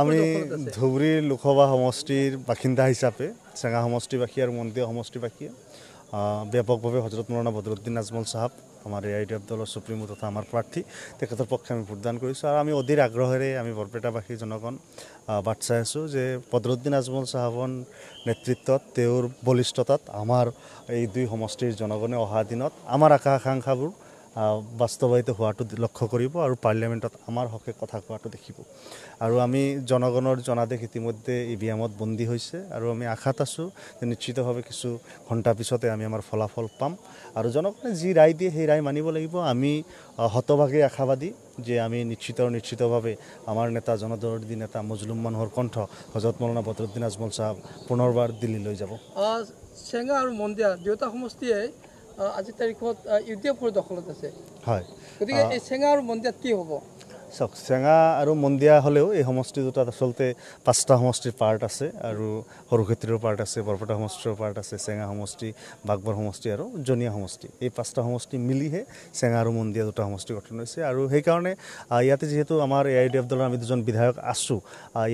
আমি ধুবুরীর লোকসভা সমষ্টির বাসিন্দা হিসাবে চেঙা সমষ্টিবাসী আর মন্দিয়া সমষ্টিবাসী ব্যাপকভাবে হজরত মৌলানা বদরুদ্দিন আজমল সাহাব আমার এ আই ডি এফ দলের সুপ্রিমো তথা আমার প্রার্থী তখন পক্ষে আমি ভোটদান করেছো আর আমি অধীর আগ্রহে আমি বরপেটাবাসী জনগণ বাট চাই আছো যে বদরুদ্দিন আজমল সাহাবন নেতৃত্বত তেওর বলিষ্ঠতাত আমার এই দুই সমষ্টির জনগণে অহা দিনত আমার আকাঙ্ক্ষাবুর বাস্তৱায়িত হোৱাটো লক্ষ্য কৰিব আৰু পাৰ্লিয়ামেণ্টত আমাৰ হকে কথা কোৱাটো দেখিব আৰু আমি জনগণৰ জনাদেশ ইতিমধ্যে ই ভি এমত বন্দী হৈছে আৰু আমি আশাত আছোঁ যে নিশ্চিতভাৱে কিছু ঘণ্টা পিছতে আমি আমাৰ ফলাফল পাম আৰু জনগণে যি ৰায় দিয়ে সেই ৰায় মানিব লাগিব আমি হতভাগে আশাবাদী যে আমি নিশ্চিত আৰু নিশ্চিতভাৱে আমাৰ নেতা জনদৰদী নেতা মজলুম মানুহৰ কণ্ঠ হজৰত মৌলানা বদৰুদ্দিন আজমল চাহাব পুনৰবাৰ দিল্লীলৈ যাব চেঙা আৰু মন্দিয়া দুয়োটা সমষ্টিয়ে আজিৰ তাৰিখত ইউ ডি ইউডিএফ দখলত আছে হয় গতিকে গতি সেঙাৰ মন্দিৰত কি হব চাওক চেঙা আৰু মন্দিয়া হ'লেও এই সমষ্টি দুটাত আচলতে পাঁচটা সমষ্টিৰ পাৰ্ট আছে আৰু সৰুক্ষেত্ৰীৰ পাৰ্ট আছে বৰপেটা সমষ্টিৰ পাৰ্ট আছে চেঙা সমষ্টি বাগবৰ সমষ্টি আৰু জনীয়া সমষ্টি এই পাঁচটা সমষ্টি মিলিহে চেঙা আৰু মন্দিয়া দুটা সমষ্টি গঠন হৈছে আৰু সেইকাৰণে ইয়াতে যিহেতু আমাৰ এ আই ডি এফ দলৰ আমি দুজন বিধায়ক আছোঁ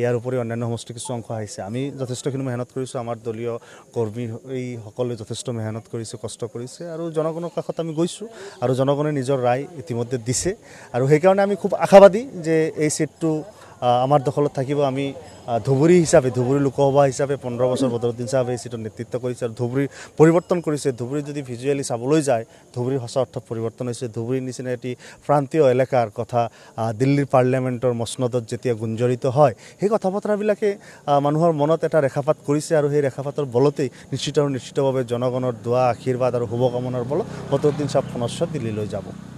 ইয়াৰ উপৰি অন্যান্য সমষ্টি কিছু অংশ আহিছে আমি যথেষ্টখিনি মেহনত কৰিছোঁ আমাৰ দলীয় কৰ্মী এইসকলে যথেষ্ট মেহনত কৰিছে কষ্ট কৰিছে আৰু জনগণৰ কাষত আমি গৈছোঁ আৰু জনগণে নিজৰ ৰায় ইতিমধ্যে দিছে আৰু সেইকাৰণে আমি খুব আশাবাদী আশাবাদী যে এই ছিটটো আমাৰ দখলত থাকিব আমি ধুবুৰী হিচাপে ধুবুৰী লোকসভা হিচাপে পোন্ধৰ বছৰ বদৰুদ্দিন চাহাবে এই ছিটত নেতৃত্ব কৰিছে আৰু ধুবুৰী পৰিৱৰ্তন কৰিছে ধুবুৰী যদি ভিজুৱেলি চাবলৈ যায় ধুবুৰীৰ সঁচা অৰ্থত পৰিৱৰ্তন হৈছে ধুবুৰীৰ নিচিনা এটি প্ৰান্তীয় এলেকাৰ কথা দিল্লীৰ পাৰ্লিয়ামেণ্টৰ মচনদত যেতিয়া গুঞ্জৰিত হয় সেই কথা বতৰাবিলাকে মানুহৰ মনত এটা ৰেখাপাত কৰিছে আৰু সেই ৰেখাপাতৰ বলতেই নিশ্চিত আৰু নিশ্চিতভাৱে জনগণৰ দোৱা আশীৰ্বাদ আৰু শুভকামনাৰ বলত বদৰুদ্দিন চাহাব পুনশ্চৰ দিল্লীলৈ যাব